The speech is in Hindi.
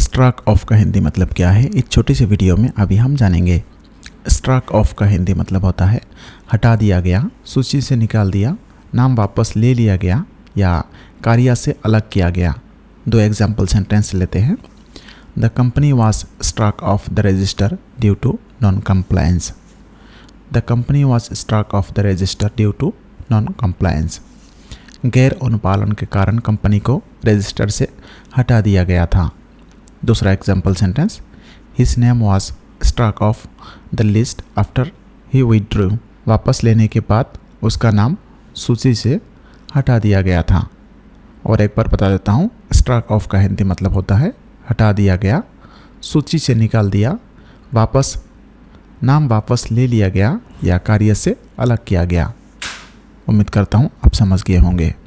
स्ट्राक ऑफ का हिंदी मतलब क्या है इस छोटी सी वीडियो में अभी हम जानेंगे स्ट्राक ऑफ का हिंदी मतलब होता है हटा दिया गया सूची से निकाल दिया नाम वापस ले लिया गया या कार्य से अलग किया गया दो एग्जाम्पल सेंटेंस लेते हैं the company was struck off the register due to non compliance the company was struck off the register due to non compliance गैर अनुपालन के कारण कंपनी को रजिस्टर से हटा दिया गया था दूसरा example sentence his name was struck off the list after he withdrew वापस लेने के बाद उसका नाम सूची से हटा दिया गया था और एक बार बता देता हूँ स्ट्राक ऑफ का हिंदी मतलब होता है हटा दिया गया सूची से निकाल दिया वापस नाम वापस ले लिया गया या कार्य से अलग किया गया उम्मीद करता हूँ आप समझ गए होंगे